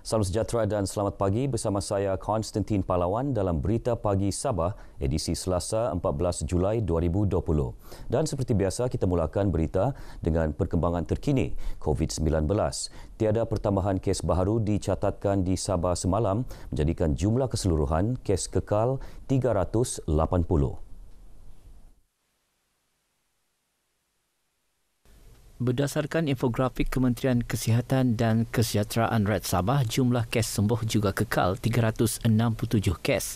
Salam sejahtera dan selamat pagi bersama saya Konstantin Palawan dalam Berita Pagi Sabah edisi Selasa 14 Julai 2020. Dan seperti biasa kita mulakan berita dengan perkembangan terkini COVID-19. Tiada pertambahan kes baru dicatatkan di Sabah semalam menjadikan jumlah keseluruhan kes kekal 380. Berdasarkan infografik Kementerian Kesihatan dan Kesejahteraan Red Sabah, jumlah kes sembuh juga kekal 367 kes.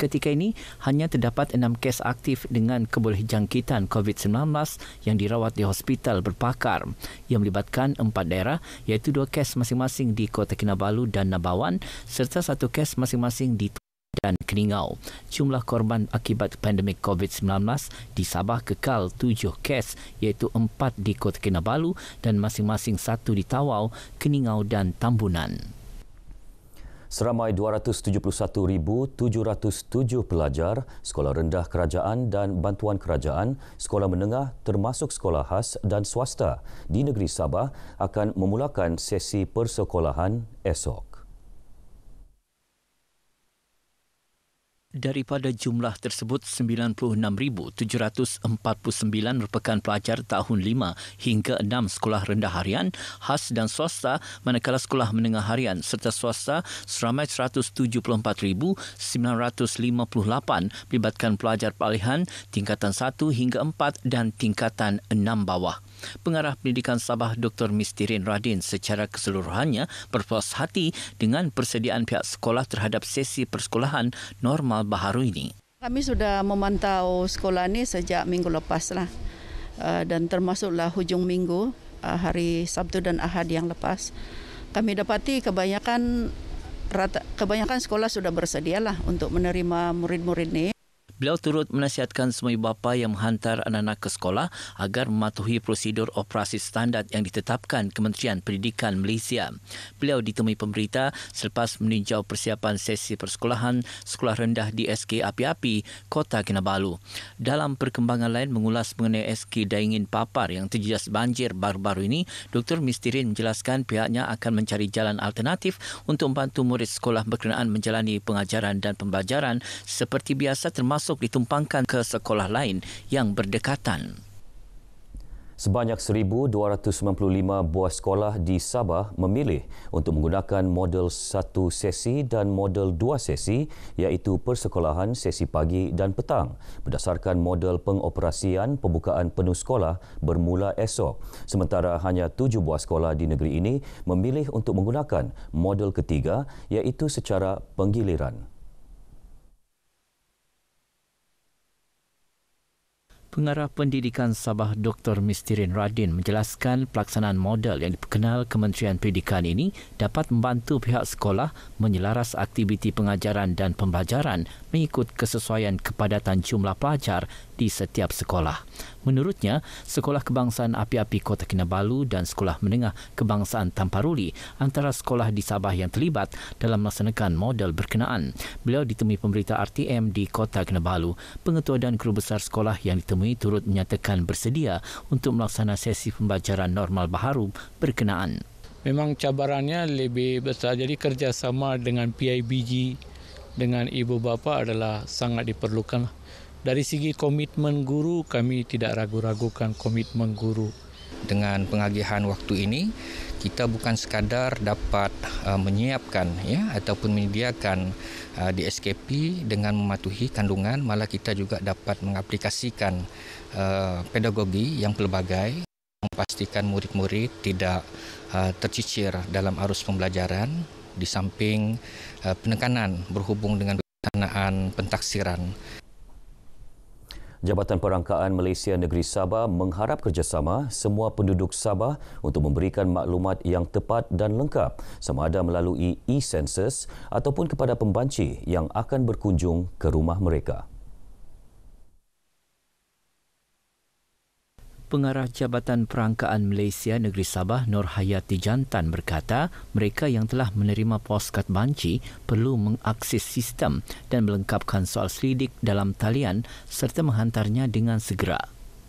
Ketika ini, hanya terdapat 6 kes aktif dengan kebolehjangkitan COVID-19 yang dirawat di hospital berpakar yang melibatkan 4 daerah iaitu 2 kes masing-masing di Kota Kinabalu dan Nabawan serta 1 kes masing-masing di dan Keningau. Jumlah korban akibat pandemik COVID-19 di Sabah kekal tujuh kes iaitu empat di Kota Kinabalu dan masing-masing satu di Tawau, Keningau dan Tambunan. Seramai 271,707 pelajar, sekolah rendah kerajaan dan bantuan kerajaan, sekolah menengah termasuk sekolah khas dan swasta di negeri Sabah akan memulakan sesi persekolahan esok. Daripada jumlah tersebut, 96,749 merupakan pelajar tahun 5 hingga 6 sekolah rendah harian, khas dan swasta manakala sekolah menengah harian serta swasta seramai 174,958 melibatkan pelajar pilihan tingkatan 1 hingga 4 dan tingkatan 6 bawah. Pengarah Pendidikan Sabah Dr. Mistirin Radin secara keseluruhannya berpuas hati dengan persediaan pihak sekolah terhadap sesi persekolahan normal baharu ini. Kami sudah memantau sekolah ini sejak minggu lepas lah. Eh, dan termasuklah hujung minggu eh, hari Sabtu dan Ahad yang lepas. Kami dapati kebanyakan kebanyakan sekolah sudah bersedialah untuk menerima murid-murid ini. Beliau turut menasihatkan semua ibu bapa yang menghantar anak-anak ke sekolah agar mematuhi prosedur operasi standard yang ditetapkan Kementerian Pendidikan Malaysia. Beliau ditemui pemberita selepas meninjau persiapan sesi persekolahan sekolah rendah di SK Api-Api, Kota Kinabalu. Dalam perkembangan lain mengulas mengenai SK Daingin Papar yang terjejas banjir baru-baru ini, Dr. Mistirin menjelaskan pihaknya akan mencari jalan alternatif untuk membantu murid sekolah berkenaan menjalani pengajaran dan pembelajaran seperti biasa termasuk masuk ditumpangkan ke sekolah lain yang berdekatan. Sebanyak 1,295 buah sekolah di Sabah memilih untuk menggunakan model satu sesi dan model dua sesi iaitu persekolahan sesi pagi dan petang berdasarkan model pengoperasian pembukaan penuh sekolah bermula esok. Sementara hanya tujuh buah sekolah di negeri ini memilih untuk menggunakan model ketiga iaitu secara penggiliran. Pengarah Pendidikan Sabah Dr. Mistirin Radin menjelaskan pelaksanaan model yang dikenal Kementerian Pendidikan ini dapat membantu pihak sekolah menyelaras aktiviti pengajaran dan pembelajaran mengikut kesesuaian kepadatan jumlah pelajar di setiap sekolah. Menurutnya, Sekolah Kebangsaan Api-Api Kota Kinabalu dan Sekolah Menengah Kebangsaan Tamparuli antara sekolah di Sabah yang terlibat dalam melaksanakan model berkenaan. Beliau ditemui pemberita RTM di Kota Kinabalu, pengetua dan guru besar sekolah yang ditemui ditemui turut menyatakan bersedia untuk melaksana sesi pembacaran normal baharu berkenaan. Memang cabarannya lebih besar. Jadi kerjasama dengan PIBG dengan ibu bapa adalah sangat diperlukan. Lah. Dari segi komitmen guru, kami tidak ragu-ragukan komitmen guru dengan pengagihan waktu ini kita bukan sekadar dapat uh, menyiapkan ya ataupun menyediakan uh, di SKP dengan mematuhi kandungan malah kita juga dapat mengaplikasikan uh, pedagogi yang pelbagai memastikan murid-murid tidak uh, tercicir dalam arus pembelajaran di samping uh, penekanan berhubung dengan pelaksanaan pentaksiran Jabatan Perangkaan Malaysia Negeri Sabah mengharap kerjasama semua penduduk Sabah untuk memberikan maklumat yang tepat dan lengkap sama ada melalui e-census ataupun kepada pembanci yang akan berkunjung ke rumah mereka. Pengarah Jabatan Perangkaan Malaysia Negeri Sabah Nur Hayati Jantan berkata mereka yang telah menerima poskat banci perlu mengakses sistem dan melengkapkan soal selidik dalam talian serta menghantarnya dengan segera.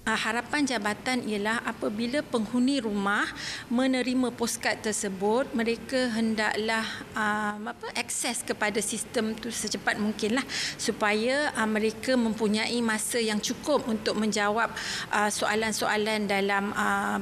Ah, harapan jabatan ialah apabila penghuni rumah menerima poskad tersebut mereka hendaklah ah, apa akses kepada sistem tu secepat mungkinlah supaya ah, mereka mempunyai masa yang cukup untuk menjawab soalan-soalan dalam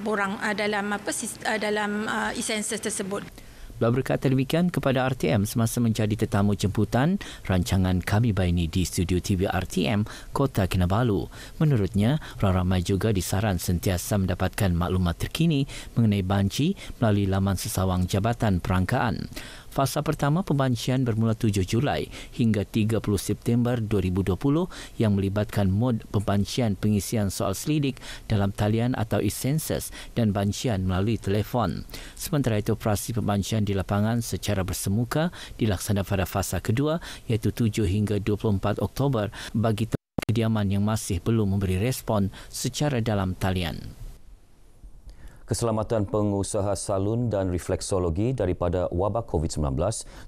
borang dalam apa dalam e tersebut Beliau berkata demikian kepada RTM semasa menjadi tetamu jemputan rancangan Kami Baini di studio TV RTM Kota Kinabalu. Menurutnya, ramai-ramai juga disaran sentiasa mendapatkan maklumat terkini mengenai banci melalui laman sesawang Jabatan Perangkaan. Fasa pertama pembancian bermula 7 Julai hingga 30 September 2020 yang melibatkan mod pembancian pengisian soal selidik dalam talian atau e-census dan bancian melalui telefon. Sementara itu, operasi pembancian di lapangan secara bersemuka dilaksanakan pada fasa kedua iaitu 7 hingga 24 Oktober bagi kediaman yang masih belum memberi respon secara dalam talian keselamatan pengusaha salun dan refleksologi daripada wabak COVID-19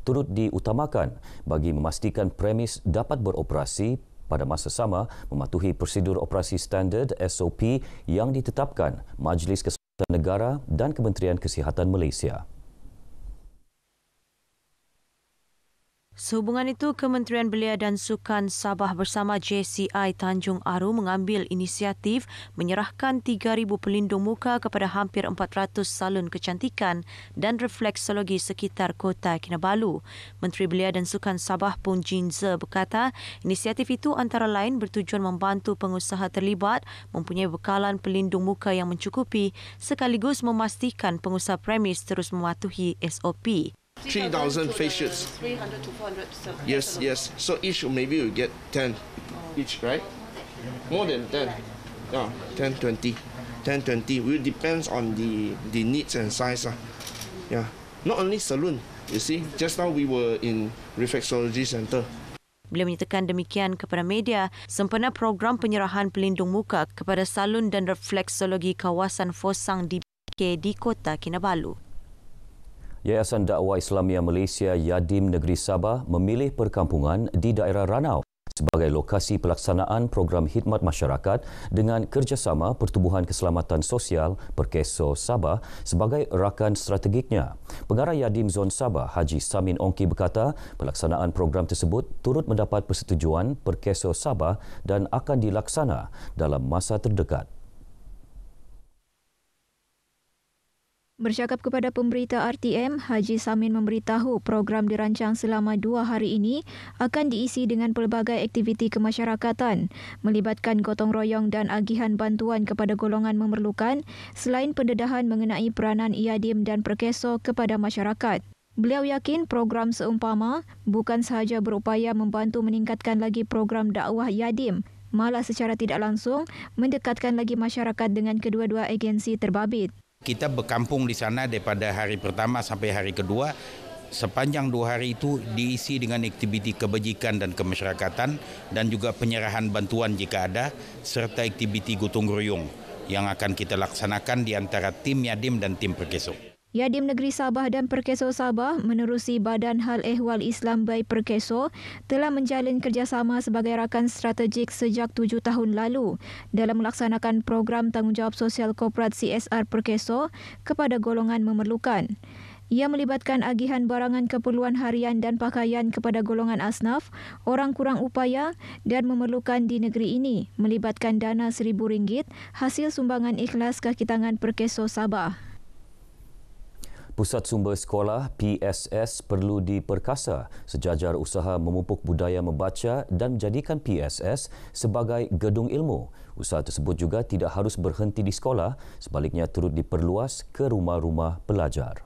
turut diutamakan bagi memastikan premis dapat beroperasi pada masa sama mematuhi prosedur operasi standard SOP yang ditetapkan Majlis Keselamatan Negara dan Kementerian Kesihatan Malaysia. Sehubungan itu, Kementerian Belia dan Sukan Sabah bersama JCI Tanjung Aru mengambil inisiatif menyerahkan 3,000 pelindung muka kepada hampir 400 salon kecantikan dan refleksologi sekitar kota Kinabalu. Menteri Belia dan Sukan Sabah pun Jinze berkata, inisiatif itu antara lain bertujuan membantu pengusaha terlibat mempunyai bekalan pelindung muka yang mencukupi sekaligus memastikan pengusaha premis terus mematuhi SOP. 3,000 fishes. 300 to 400. Yes, yes. So each maybe we get 10 each, right? More than 10. Yeah, 10, 20. 10, 20. Will depends on the, the needs and size. Uh. Yeah. Not only saloon, you see. Just now we were in reflexology center. Beliau menyatakan demikian kepada media sempena program penyerahan pelindung muka kepada salon dan refleksologi kawasan Fosang di di Kota Kinabalu. Yayasan Dakwah Islamia Malaysia Yadim Negeri Sabah memilih perkampungan di daerah Ranau sebagai lokasi pelaksanaan program khidmat masyarakat dengan kerjasama Pertubuhan Keselamatan Sosial Perkeso Sabah sebagai rakan strategiknya. Pengarah Yadim Zon Sabah Haji Samin Ongki berkata pelaksanaan program tersebut turut mendapat persetujuan Perkeso Sabah dan akan dilaksana dalam masa terdekat. Bercakap kepada pemberita RTM, Haji Samin memberitahu program dirancang selama dua hari ini akan diisi dengan pelbagai aktiviti kemasyarakatan melibatkan gotong royong dan agihan bantuan kepada golongan memerlukan selain pendedahan mengenai peranan IADIM dan Perkeso kepada masyarakat. Beliau yakin program seumpama bukan sahaja berupaya membantu meningkatkan lagi program dakwah IADIM malah secara tidak langsung mendekatkan lagi masyarakat dengan kedua-dua agensi terbabit. Kita berkampung di sana daripada hari pertama sampai hari kedua. Sepanjang dua hari itu diisi dengan aktiviti kebajikan dan kemasyarakatan dan juga penyerahan bantuan jika ada serta aktiviti gotong royong yang akan kita laksanakan di antara tim Yadim dan tim Perkesok. Yadim Negeri Sabah dan Perkeso Sabah menerusi Badan Hal Ehwal Islam Bay Perkeso telah menjalin kerjasama sebagai rakan strategik sejak tujuh tahun lalu dalam melaksanakan program tanggungjawab sosial korporat CSR Perkeso kepada golongan memerlukan. Ia melibatkan agihan barangan keperluan harian dan pakaian kepada golongan asnaf, orang kurang upaya dan memerlukan di negeri ini melibatkan dana RM1,000 hasil sumbangan ikhlas kaki tangan Perkeso Sabah. Pusat Sumber Sekolah PSS perlu diperkasa sejajar usaha memupuk budaya membaca dan menjadikan PSS sebagai gedung ilmu. Usaha tersebut juga tidak harus berhenti di sekolah, sebaliknya turut diperluas ke rumah-rumah pelajar.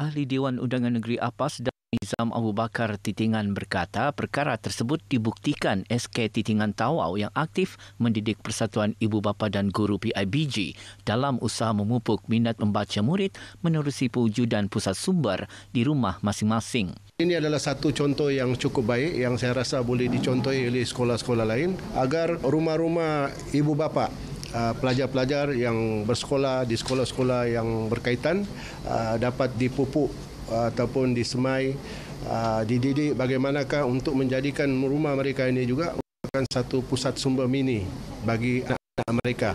Ahli Dewan Undangan Negeri APAS dan Nizam Abu Bakar Titingan berkata perkara tersebut dibuktikan SK Titingan Tawau yang aktif mendidik Persatuan Ibu Bapa dan Guru PIBG dalam usaha memupuk minat membaca murid menerusi pewujudan pusat sumber di rumah masing-masing. Ini adalah satu contoh yang cukup baik yang saya rasa boleh dicontohi oleh sekolah-sekolah lain agar rumah-rumah ibu bapa ah, pelajar-pelajar yang bersekolah di sekolah-sekolah yang berkaitan ah, dapat dipupuk ataupun disemai, ah, dididik bagaimanakah untuk menjadikan rumah mereka ini juga merupakan satu pusat sumber mini bagi anak-anak mereka.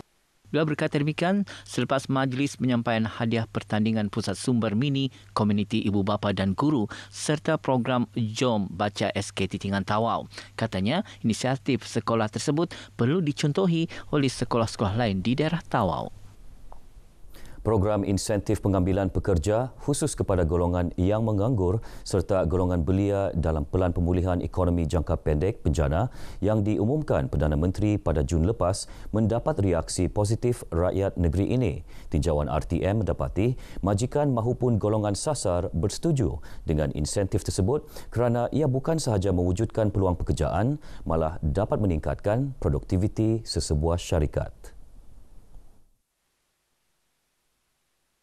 Beliau berkata demikian selepas majlis menyampaikan hadiah pertandingan pusat sumber mini komuniti ibu bapa dan guru serta program Jom Baca SK Titingan Tawau. Katanya inisiatif sekolah tersebut perlu dicontohi oleh sekolah-sekolah lain di daerah Tawau. Program insentif pengambilan pekerja khusus kepada golongan yang menganggur serta golongan belia dalam pelan pemulihan ekonomi jangka pendek penjana yang diumumkan Perdana Menteri pada Jun lepas mendapat reaksi positif rakyat negeri ini. Tinjauan RTM mendapati majikan mahupun golongan sasar bersetuju dengan insentif tersebut kerana ia bukan sahaja mewujudkan peluang pekerjaan malah dapat meningkatkan produktiviti sesebuah syarikat.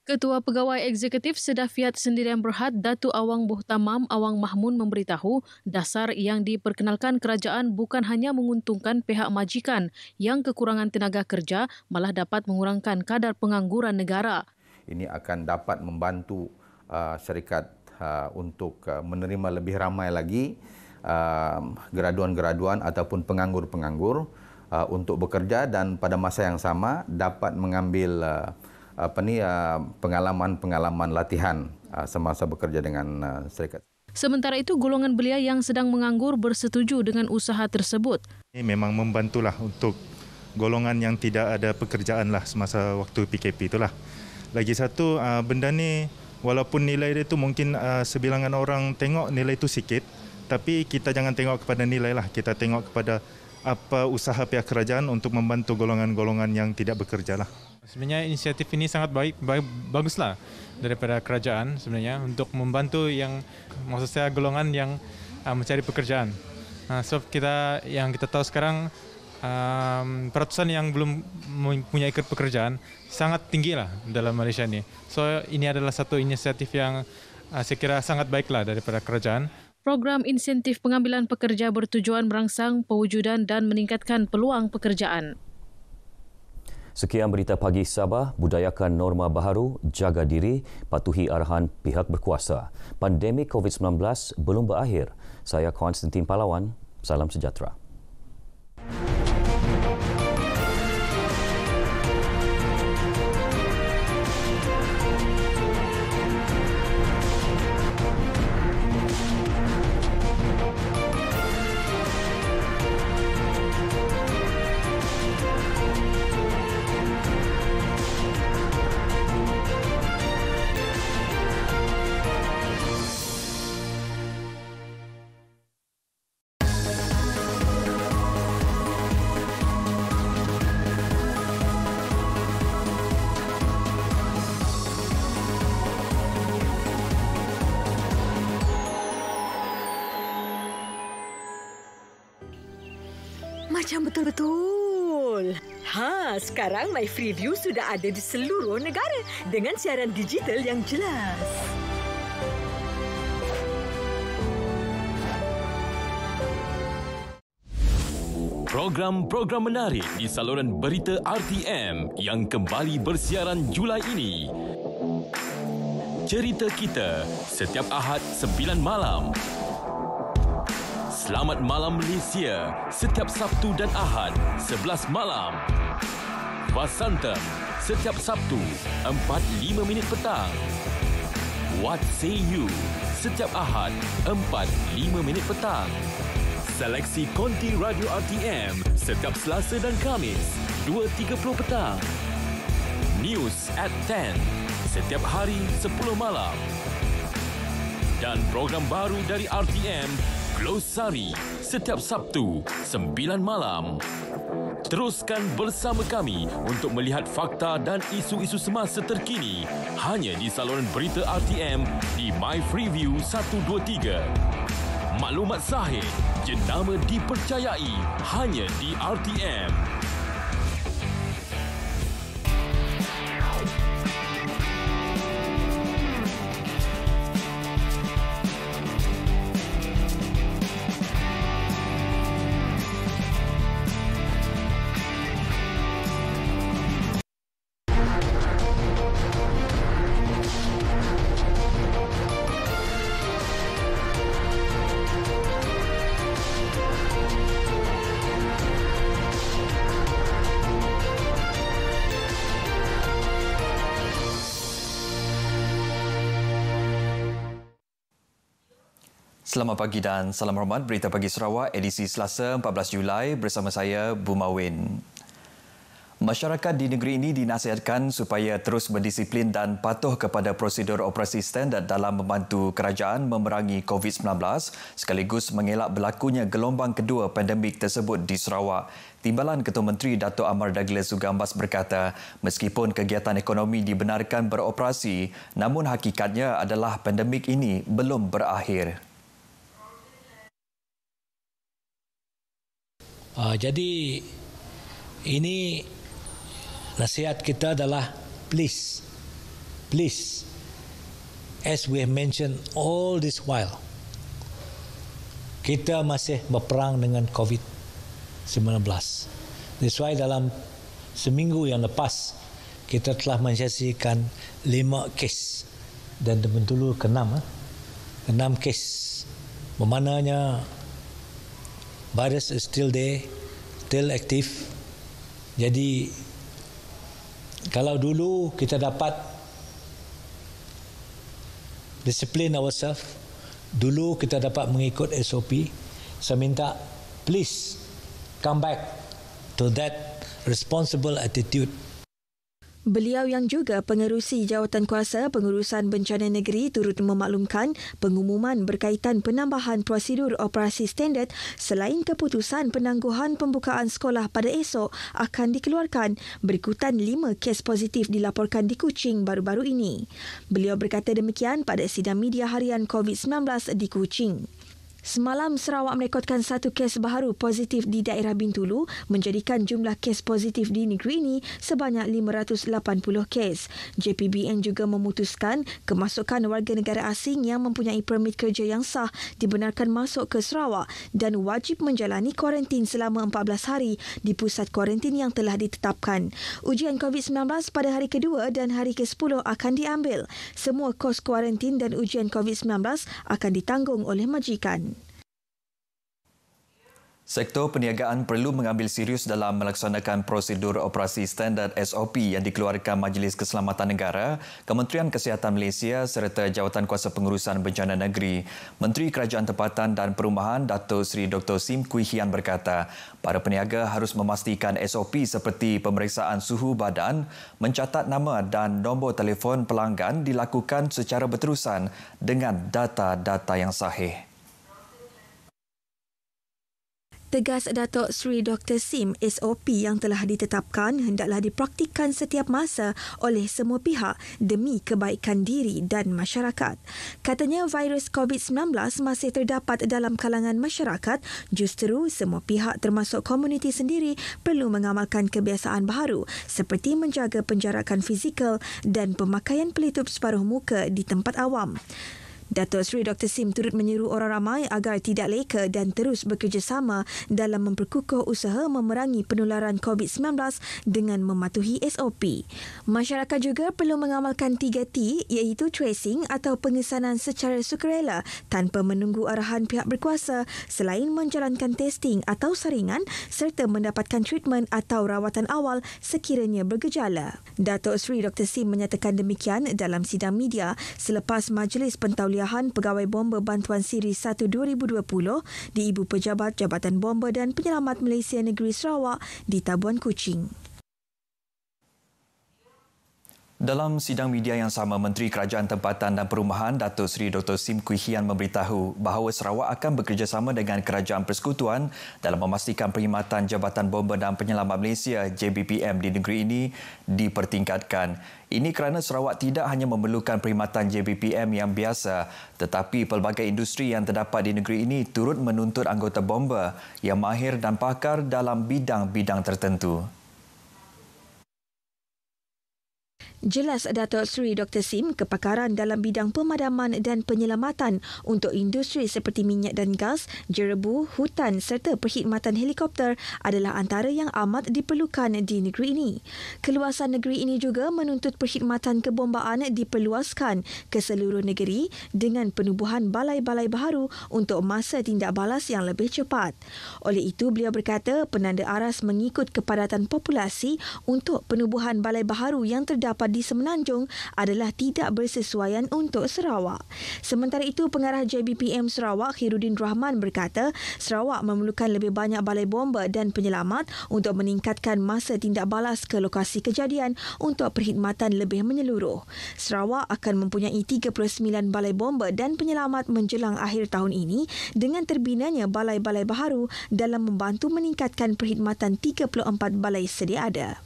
Ketua Pegawai Eksekutif Sedafiat Sendirian Berhad Datu Awang Buhtamam Awang Mahmun memberitahu dasar yang diperkenalkan kerajaan bukan hanya menguntungkan pihak majikan yang kekurangan tenaga kerja malah dapat mengurangkan kadar pengangguran negara. Ini akan dapat membantu uh, syarikat uh, untuk uh, menerima lebih ramai lagi uh, graduan-graduan ataupun penganggur-penganggur uh, untuk bekerja dan pada masa yang sama dapat mengambil uh, apa nih ah, pengalaman-pengalaman latihan ah, semasa bekerja dengan ah, serikat. Sementara itu golongan belia yang sedang menganggur bersetuju dengan usaha tersebut. Ini memang membantulah untuk golongan yang tidak ada pekerjaan lah semasa waktu PKP itulah. Lagi satu benda ni walaupun nilai dia tu mungkin sebilangan orang tengok nilai itu sikit tapi kita jangan tengok kepada nilai lah kita tengok kepada apa usaha pihak kerajaan untuk membantu golongan-golongan yang tidak bekerja lah. Sebenarnya inisiatif ini sangat baik, baik baguslah daripada kerajaan sebenarnya untuk membantu yang maksud saya golongan yang uh, mencari pekerjaan. Nah, sebab so kita yang kita tahu sekarang um, peratusan yang belum punya ikut pekerjaan sangat tinggi lah dalam Malaysia ini. So ini adalah satu inisiatif yang uh, saya kira sangat baiklah daripada kerajaan program insentif pengambilan pekerja bertujuan merangsang pewujudan dan meningkatkan peluang pekerjaan. Sekian berita pagi Sabah, budayakan norma baru, jaga diri, patuhi arahan pihak berkuasa. Pandemik COVID-19 belum berakhir. Saya Konstantin Palawan, salam sejahtera. macam betul-betul. Ha, sekarang My Free View sudah ada di seluruh negara dengan siaran digital yang jelas. Program-program menarik di saluran berita RTM yang kembali bersiaran Julai ini. Cerita kita setiap Ahad 9 malam Selamat Malam Malaysia setiap Sabtu dan Ahad 11 malam. Vasantam setiap Sabtu 4.5 minit petang. What Say You setiap Ahad 4.5 minit petang. Seleksi Konti Radio RTM setiap Selasa dan Khamis 2.30 petang. News at 10 setiap hari 10 malam. Dan program baru dari RTM Glossary setiap Sabtu 9 malam. Teruskan bersama kami untuk melihat fakta dan isu-isu semasa terkini hanya di saluran berita RTM di My MyFreeview 123. Maklumat sahih jenama dipercayai hanya di RTM. Selamat pagi dan salam hormat Berita Pagi Sarawak edisi Selasa 14 Julai bersama saya Buma Win. Masyarakat di negeri ini dinasihatkan supaya terus berdisiplin dan patuh kepada prosedur operasi standard dalam membantu kerajaan memerangi COVID-19 sekaligus mengelak berlakunya gelombang kedua pandemik tersebut di Sarawak. Timbalan Ketua Menteri Dato Amar Douglas Sugambas berkata, meskipun kegiatan ekonomi dibenarkan beroperasi, namun hakikatnya adalah pandemik ini belum berakhir. Ah, jadi ini nasihat kita adalah please, please, as we have mentioned all this while, kita masih berperang dengan COVID-19. That's why dalam seminggu yang lepas, kita telah menyaksikan lima kes dan dulu keenam, eh. enam kes. Memananya virus is still there, still active. Jadi kalau dulu kita dapat disiplin ourselves, dulu kita dapat mengikut SOP, saya minta please come back to that responsible attitude Beliau yang juga pengerusi Jawatan Kuasa pengurusan bencana negeri turut memaklumkan pengumuman berkaitan penambahan prosedur operasi standard selain keputusan penangguhan pembukaan sekolah pada esok akan dikeluarkan berikutan lima kes positif dilaporkan di Kuching baru-baru ini. Beliau berkata demikian pada sidang media harian COVID-19 di Kuching. Semalam Sarawak merekodkan satu kes baru positif di daerah Bintulu menjadikan jumlah kes positif di negeri ini sebanyak 580 kes. JPBN juga memutuskan kemasukan warga negara asing yang mempunyai permit kerja yang sah dibenarkan masuk ke Sarawak dan wajib menjalani kuarantin selama 14 hari di pusat kuarantin yang telah ditetapkan. Ujian COVID-19 pada hari kedua dan hari ke-10 akan diambil. Semua kos kuarantin dan ujian COVID-19 akan ditanggung oleh majikan. Sektor perniagaan perlu mengambil serius dalam melaksanakan prosedur operasi standard SOP yang dikeluarkan Majlis Keselamatan Negara, Kementerian Kesihatan Malaysia serta Jawatan Kuasa Pengurusan Bencana Negeri. Menteri Kerajaan Tempatan dan Perumahan Dato' Sri Dr. Sim Kui Hian berkata, para peniaga harus memastikan SOP seperti pemeriksaan suhu badan, mencatat nama dan nombor telefon pelanggan dilakukan secara berterusan dengan data-data yang sahih. Tegas Datuk Sri Dr. Sim SOP yang telah ditetapkan hendaklah dipraktikan setiap masa oleh semua pihak demi kebaikan diri dan masyarakat. Katanya virus COVID-19 masih terdapat dalam kalangan masyarakat, justeru semua pihak termasuk komuniti sendiri perlu mengamalkan kebiasaan baru seperti menjaga penjarakan fizikal dan pemakaian pelitup separuh muka di tempat awam. Dato' Sri Dr. Sim turut menyeru orang ramai agar tidak leka dan terus bekerjasama dalam memperkukuh usaha memerangi penularan COVID-19 dengan mematuhi SOP. Masyarakat juga perlu mengamalkan 3T iaitu tracing atau pengesanan secara sukarela tanpa menunggu arahan pihak berkuasa selain menjalankan testing atau saringan serta mendapatkan treatment atau rawatan awal sekiranya bergejala. Dato' Sri Dr. Sim menyatakan demikian dalam sidang media selepas majlis pentauli Perkuliahan Pegawai Bomber Bantuan Siri 1 2020 di Ibu Pejabat Jabatan Bomber dan Penyelamat Malaysia Negeri Sarawak di Tabuan Kuching. Dalam sidang media yang sama, Menteri Kerajaan Tempatan dan Perumahan Datuk Sri Dr Sim Kui Hian memberitahu bahawa Sarawak akan bekerjasama dengan Kerajaan Persekutuan dalam memastikan perkhidmatan Jabatan Bomber dan Penyelamat Malaysia JBPM di negeri ini dipertingkatkan. Ini kerana Sarawak tidak hanya memerlukan perkhidmatan JBPM yang biasa, tetapi pelbagai industri yang terdapat di negeri ini turut menuntut anggota bomber yang mahir dan pakar dalam bidang-bidang tertentu. Jelas Datuk Seri Dr. Sim, kepakaran dalam bidang pemadaman dan penyelamatan untuk industri seperti minyak dan gas, jerebu, hutan serta perkhidmatan helikopter adalah antara yang amat diperlukan di negeri ini. Keluasan negeri ini juga menuntut perkhidmatan kebombaan diperluaskan ke seluruh negeri dengan penubuhan balai-balai baharu untuk masa tindak balas yang lebih cepat. Oleh itu, beliau berkata penanda aras mengikut kepadatan populasi untuk penubuhan balai baharu yang terdapat Fadli Semenanjung adalah tidak bersesuaian untuk Sarawak. Sementara itu, pengarah JBPM Sarawak Khairuddin Rahman berkata, Sarawak memerlukan lebih banyak balai bomba dan penyelamat untuk meningkatkan masa tindak balas ke lokasi kejadian untuk perkhidmatan lebih menyeluruh. Sarawak akan mempunyai 39 balai bomba dan penyelamat menjelang akhir tahun ini dengan terbinanya balai-balai baharu dalam membantu meningkatkan perkhidmatan 34 balai sedia ada.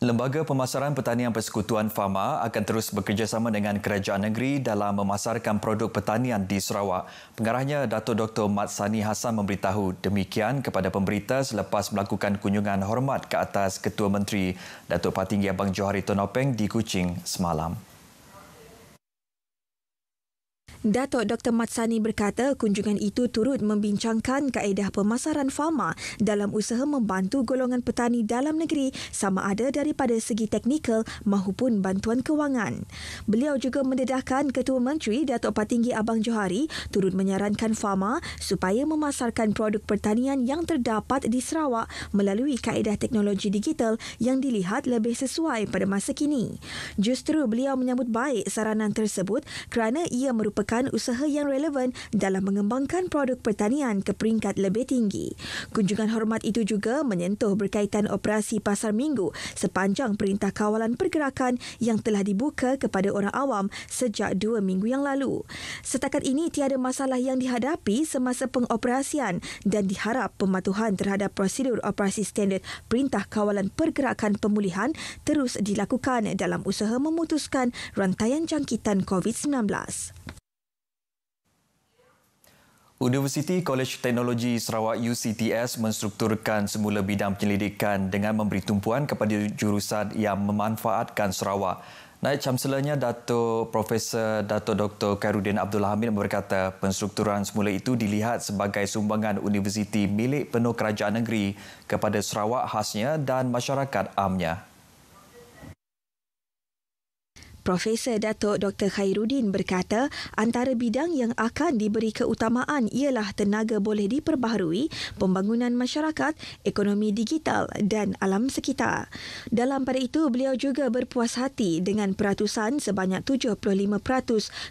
Lembaga Pemasaran Pertanian Persekutuan Fama akan terus bekerjasama dengan kerajaan negeri dalam memasarkan produk pertanian di Sarawak. Pengarahnya Dato' Dr. Mat Sani Hassan memberitahu demikian kepada pemberita selepas melakukan kunjungan hormat ke atas Ketua Menteri Dato' Patinggi Abang Johari Tonopeng di Kuching semalam. Datuk Dr. Mat Sani berkata kunjungan itu turut membincangkan kaedah pemasaran Fama dalam usaha membantu golongan petani dalam negeri sama ada daripada segi teknikal mahupun bantuan kewangan. Beliau juga mendedahkan Ketua Menteri Datuk Patinggi Abang Johari turut menyarankan Fama supaya memasarkan produk pertanian yang terdapat di Sarawak melalui kaedah teknologi digital yang dilihat lebih sesuai pada masa kini. Justru beliau menyambut baik saranan tersebut kerana ia merupakan merupakan usaha yang relevan dalam mengembangkan produk pertanian ke peringkat lebih tinggi. Kunjungan hormat itu juga menyentuh berkaitan operasi pasar minggu sepanjang Perintah Kawalan Pergerakan yang telah dibuka kepada orang awam sejak dua minggu yang lalu. Setakat ini tiada masalah yang dihadapi semasa pengoperasian dan diharap pematuhan terhadap prosedur operasi standard Perintah Kawalan Pergerakan Pemulihan terus dilakukan dalam usaha memutuskan rantaian jangkitan COVID-19. Universiti College Teknologi Sarawak UCTS menstrukturkan semula bidang penyelidikan dengan memberi tumpuan kepada jurusan yang memanfaatkan Sarawak. Naik Chancellor-nya Dato Profesor Dato Dr Khairuddin Abdul Hamid berkata, penstrukturan semula itu dilihat sebagai sumbangan universiti milik penuh kerajaan negeri kepada Sarawak khasnya dan masyarakat amnya. Profesor Datuk Dr. Khairuddin berkata, antara bidang yang akan diberi keutamaan ialah tenaga boleh diperbaharui, pembangunan masyarakat, ekonomi digital dan alam sekitar. Dalam pada itu, beliau juga berpuas hati dengan peratusan sebanyak 75%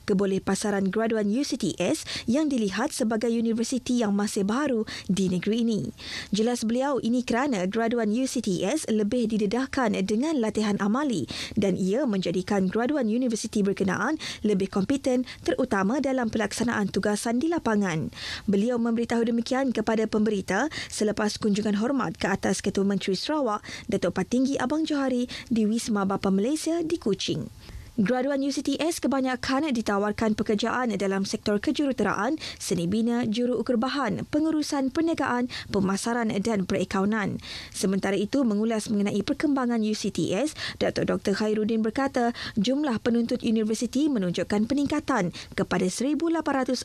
keboleh pasaran graduan UCTS yang dilihat sebagai universiti yang masih baru di negeri ini. Jelas beliau ini kerana graduan UCTS lebih didedahkan dengan latihan amali dan ia menjadikan graduan perpaduan universiti berkenaan lebih kompeten terutama dalam pelaksanaan tugasan di lapangan. Beliau memberitahu demikian kepada pemberita selepas kunjungan hormat ke atas Ketua Menteri Sarawak, Datuk Patinggi Abang Johari di Wisma Bapa Malaysia di Kuching. Graduan UCTS kebanyakan ditawarkan pekerjaan dalam sektor kejuruteraan, seni bina, juru ukur bahan, pengurusan perniagaan, pemasaran dan perakaunan. Sementara itu, mengulas mengenai perkembangan UCTS, Dr. Dr. Khairuddin berkata jumlah penuntut universiti menunjukkan peningkatan kepada 1,841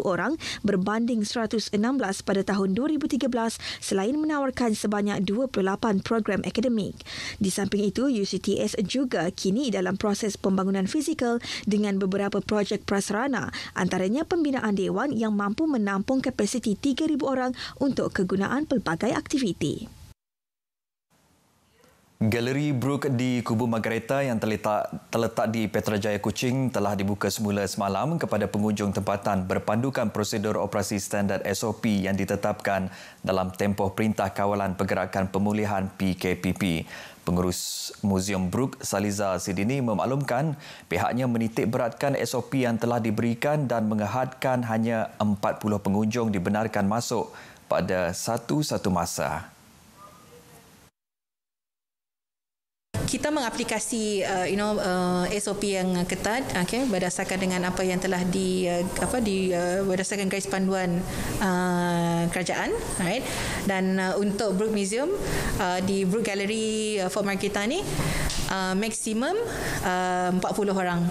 orang berbanding 116 pada tahun 2013 selain menawarkan sebanyak 28 program akademik. Di samping itu, UCTS juga kini dalam proses proses pembangunan fizikal dengan beberapa projek prasarana antaranya pembinaan dewan yang mampu menampung kapasiti 3,000 orang untuk kegunaan pelbagai aktiviti. Galeri Brook di Kubu Margareta yang terletak, terletak di Petrajaya, Kuching telah dibuka semula semalam kepada pengunjung tempatan berpandukan prosedur operasi standar SOP yang ditetapkan dalam tempoh Perintah Kawalan Pergerakan Pemulihan PKPP. Pengurus Museum Brook, Saliza Sidini memaklumkan pihaknya menitik beratkan SOP yang telah diberikan dan mengehadkan hanya 40 pengunjung dibenarkan masuk pada satu-satu masa. kita mengaplikasi uh, you know uh, SOP yang ketat okay berdasarkan dengan apa yang telah di uh, apa di uh, berdasarkan garis panduan uh, kerajaan right dan uh, untuk Brook Museum uh, di Brook Gallery uh, Fort Margaret ni uh, maksimum uh, 40 orang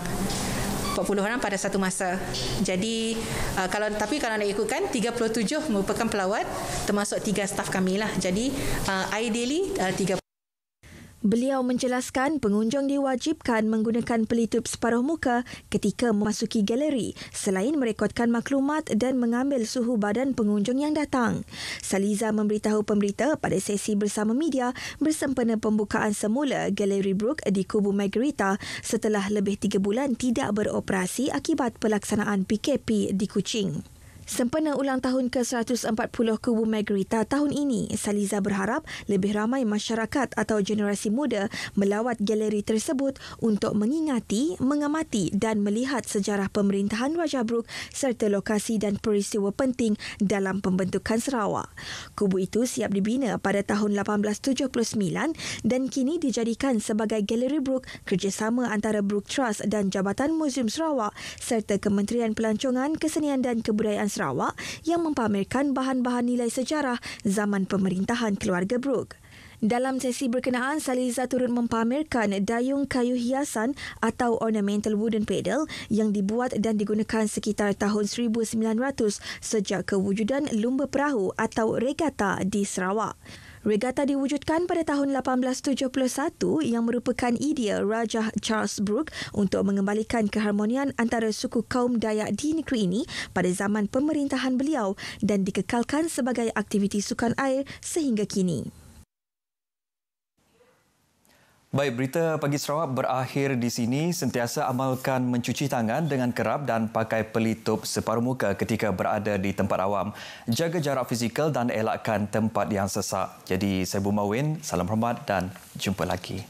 40 orang pada satu masa. Jadi uh, kalau tapi kalau nak ikutkan 37 merupakan pelawat termasuk tiga staf kami lah. Jadi uh, ideally uh, Beliau menjelaskan pengunjung diwajibkan menggunakan pelitup separuh muka ketika memasuki galeri selain merekodkan maklumat dan mengambil suhu badan pengunjung yang datang. Saliza memberitahu pemberita pada sesi bersama media bersempena pembukaan semula Galeri Brook di Kubu Margarita setelah lebih tiga bulan tidak beroperasi akibat pelaksanaan PKP di Kuching. Sempena ulang tahun ke-140 kubu Margarita tahun ini, Saliza berharap lebih ramai masyarakat atau generasi muda melawat galeri tersebut untuk mengingati, mengamati dan melihat sejarah pemerintahan Raja Brook serta lokasi dan peristiwa penting dalam pembentukan Sarawak. Kubu itu siap dibina pada tahun 1879 dan kini dijadikan sebagai Galeri Brook kerjasama antara Brook Trust dan Jabatan Museum Sarawak serta Kementerian Pelancongan, Kesenian dan Kebudayaan Sarawak Sarawak yang mempamerkan bahan-bahan nilai sejarah zaman pemerintahan keluarga Brooke. Dalam sesi berkenaan, Saliza turut mempamerkan dayung kayu hiasan atau ornamental wooden paddle yang dibuat dan digunakan sekitar tahun 1900 sejak kewujudan lumba perahu atau regata di Sarawak. Regatta diwujudkan pada tahun 1871 yang merupakan idea Raja Charles Brooke untuk mengembalikan keharmonian antara suku kaum Dayak di negeri ini pada zaman pemerintahan beliau dan dikekalkan sebagai aktiviti sukan air sehingga kini. Baik, berita pagi Sarawak berakhir di sini. Sentiasa amalkan mencuci tangan dengan kerap dan pakai pelitup separuh muka ketika berada di tempat awam. Jaga jarak fizikal dan elakkan tempat yang sesak. Jadi saya Bumawin, salam hormat dan jumpa lagi.